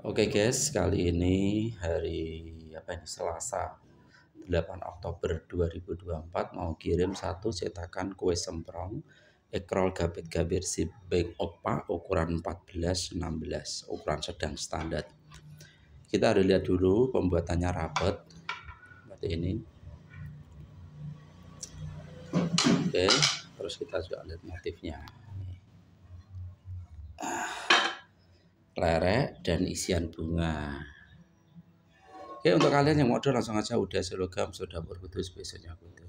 Oke okay guys, kali ini hari apa ini Selasa 8 Oktober 2024 mau kirim satu cetakan kue semprong ekrol gabit gabir si Bank opa ukuran 14 16 ukuran sedang standar. Kita harus lihat dulu pembuatannya rapet seperti ini. Oke, okay, terus kita juga lihat motifnya. lerek dan isian bunga oke untuk kalian yang mau order langsung aja udah selogam sudah berputus besoknya